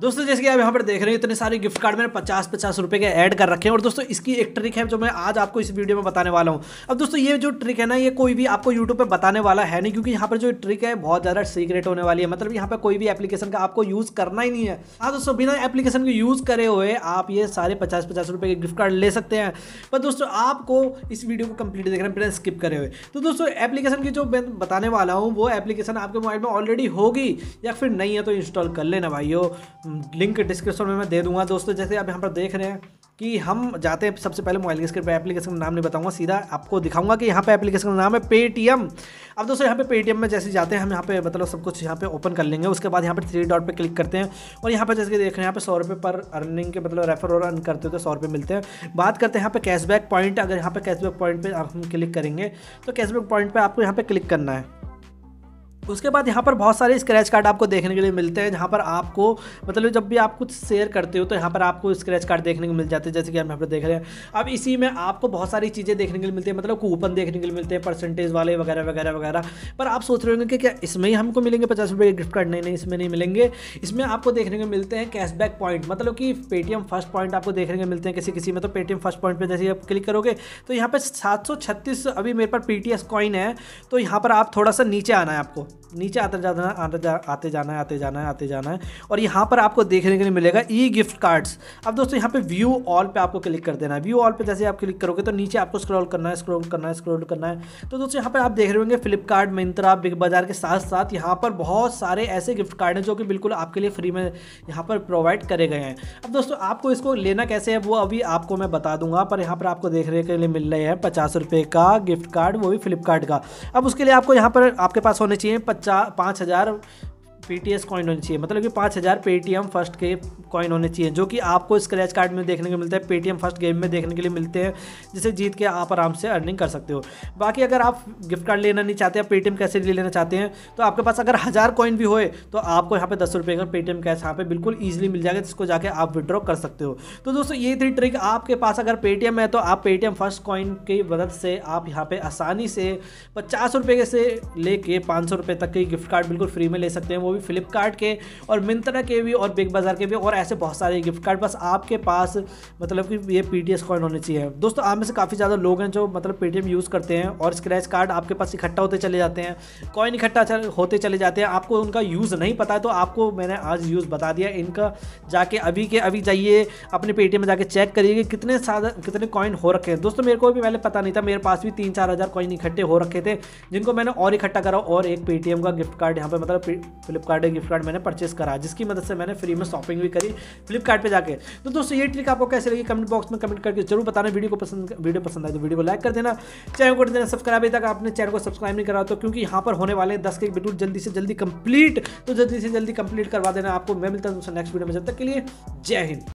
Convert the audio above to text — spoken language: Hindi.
दोस्तों जैसे कि आप यहाँ पर देख रहे हैं इतने सारे गिफ्ट कार्ड मैंने पचास पचास रुपये के ऐड कर रखे हैं और दोस्तों इसकी एक ट्रिक है जो मैं आज आपको इस वीडियो में बताने वाला हूँ अब दोस्तों ये जो ट्रिक है ना ये कोई भी आपको यूट्यूब पे बताने वाला है नहीं क्योंकि यहाँ पर जो ट्रिक है बहुत ज़्यादा सीक्रेट होने वाली है मतलब यहाँ पर कोई भी एप्लीकेशन का आपको यूज़ करना ही नहीं है हाँ दोस्तों बिना एप्लीकेशन के यूज़ करे हुए आप ये सारे पचास पचास रुपए के गिफ्ट कार्ड ले सकते हैं पर दोस्तों आपको इस वीडियो को कंप्लीट देख रहे हैं बिना स्किप करे हुए तो दोस्तों एप्लीकेशन की जो मैं बताने वाला हूँ वो एप्लीकेशन आपके मोबाइल में ऑलरेडी होगी या फिर नहीं है तो इंस्टॉल कर लेना भाई लिंक डिस्क्रिप्शन में मैं दे दूंगा दोस्तों जैसे आप यहाँ पर देख रहे हैं कि हम जाते हैं सबसे पहले मोबाइल के स्क्रीन पर एप्लीकेशन का नाम नहीं बताऊंगा सीधा आपको दिखाऊंगा कि यहाँ पे एप्लीकेशन का नाम है पेटीएम अब दोस्तों यहाँ पे पेटीएम में जैसे जाते हैं हम यहाँ पे मतलब सब कुछ यहाँ पे ओपन कर लेंगे उसके बाद यहाँ पे थ्री डॉट पे क्लिक करते हैं और यहाँ पर जैसे देख रहे हैं यहाँ पे सौ रुपये पर अर्निंग के मतलब रेफर और अर्न करते हो तो सौ रुपये मिलते हैं बात करते हैं यहाँ पे कैशबैक पॉइंट अगर यहाँ पे कैशबैक पॉइंट पर हम क्लिक करेंगे तो कैशबैक पॉइंट पर आपको यहाँ पर क्लिक करना है उसके बाद यहाँ पर बहुत सारे स्क्रैच कार्ड आपको देखने के लिए मिलते हैं जहाँ पर आपको मतलब जब भी आप कुछ शेयर करते हो तो यहाँ पर आपको स्क्रैच कार्ड देखने को मिल जाते हैं जैसे कि हम यहाँ पर देख रहे हैं अब इसी में आपको बहुत सारी चीज़ें देखने के लिए मिलती है मतलब कूपन देखने के लिए मिलते हैं परसेंटेज वाले वगैरह वगैरह वगैरह पर आप सोच रहे होंगे कि क्या इसमें ही हमको मिलेंगे पचास रुपये के गिफ्ट कार्ड नहीं नहीं इसमें नहीं मिलेंगे इसमें आपको देखने को मिलते हैं कैशबैक पॉइंट मतलब कि पेटीएम फर्स्ट पॉइंट आपको देखने को मिलते हैं किसी किसी में तो पेटीएम फर्स्ट पॉइंट पर जैसे आप क्लिक करोगे तो यहाँ पर सात अभी मेरे पर पी कॉइन है तो यहाँ पर आप थोड़ा सा नीचे आना है आपको नीचे आते जाना है आते जा आते जाना है आते जाना है आते जाना है और यहाँ पर आपको देखने के लिए मिलेगा ई गिफ्ट कार्ड्स अब दोस्तों यहाँ पे व्यू ऑल पे आपको क्लिक कर देना है व्यू ऑल पे जैसे आप क्लिक करोगे तो नीचे आपको स्क्रॉल करना है स्क्रॉल करना है स्क्रॉल करना है तो दोस्तों यहाँ पर आप देख रहे होंगे फ्लिपकार्ट मिंत्रा बिग बाजार के साथ साथ यहाँ पर बहुत सारे ऐसे गिफ्ट कार्ड हैं जो कि बिल्कुल आपके लिए फ्री में यहाँ पर प्रोवाइड करे गए हैं अब दोस्तों आपको इसको लेना कैसे है वो अभी आपको मैं बता दूंगा पर यहाँ पर आपको देखने के लिए मिल रहे हैं पचास रुपये का गिफ्ट कार्ड वो भी फ्लिपकार्ट का अब उसके लिए आपको यहाँ पर आपके पास होने चाहिए पचास पाँच हज़ार पीटीएस कॉइन होने चाहिए मतलब कि पाँच हज़ार पेटीएम फर्स्ट के कॉइन होने चाहिए जो कि आपको स्क्रैच कार्ड में देखने को मिलता है पेटीएम फर्स्ट गेम में देखने के लिए मिलते हैं जिसे जीत के आप आराम से अर्निंग कर सकते हो बाकी अगर आप गिफ्ट कार्ड लेना नहीं चाहते या पेटीएम कैसे लेना चाहते हैं तो आपके पास अगर हज़ार कॉइन भी होए तो आपको यहाँ पर दस रुपये का पेटीएम कैश यहाँ पे बिल्कुल ईजिली मिल जाएगा जिसको जाके आप विड्रॉ कर सकते हो तो दोस्तों ये थी ट्रिक आपके पास अगर पेटीएम है तो आप पेटीएम फर्स्ट कॉइन की मदद से आप यहाँ पर आसानी से पचास रुपये से कर पाँच सौ रुपये तक के गिफ्ट कार्ड बिल्कुल फ्री में ले सकते हैं वो भी फ्लिपकार्ट के और मिंत्रा के भी और बिग बाज़ार के भी और ऐसे बहुत सारे गिफ्ट कार्ड बस आपके पास मतलब कि ये पी टी कॉइन होने चाहिए दोस्तों आप में से काफ़ी ज़्यादा लोग हैं जो मतलब पेटीएम यूज़ करते हैं और स्क्रैच कार्ड आपके पास इकट्ठा होते चले जाते हैं कॉइन इकट्ठा होते चले जाते हैं आपको उनका यूज़ नहीं पता है तो आपको मैंने आज यूज़ बता दिया इनका जाके अभी के अभी जाइए अपने पेटीएम में जाके चेक करिए कितने कितने कॉइन हो रखे हैं दोस्तों मेरे को भी पहले पता नहीं था मेरे पास भी तीन चार हज़ार कॉइन इकट्ठे हो रखे थे जिनको मैंने और इकट्ठा करा और एक पेटीएम का गिफ्ट कार्ड यहाँ पर मतलब फ्लिप फ्लिपकार्ट गिफ्ट कार्ड मैंने परचेस करा जिसकी मदद से मैंने फ्री में शॉपिंग भी करी फ्लिपकार्ट पर जाकर तो दोस्तों ये ट्रिक आपको कैसे लगी कमेंट बॉक्स में कमेंट करके जरूर बताना वीडियो को पसंद वीडियो पसंद आए तो वीडियो को लाइक कर देना चैनल को देना सब्सक्राइब तक आपने चैनल को सब्सक्राइब नहीं करा तो क्योंकि यहाँ पर होने वाले दस के बिटूट जल्दी से जल्दी कंप्लीट तो जल्दी से जल्दी कंप्लीट करवा देना आपको मैं मिलता हूँ नेक्स्ट वीडियो में जब तक के लिए जय हिंद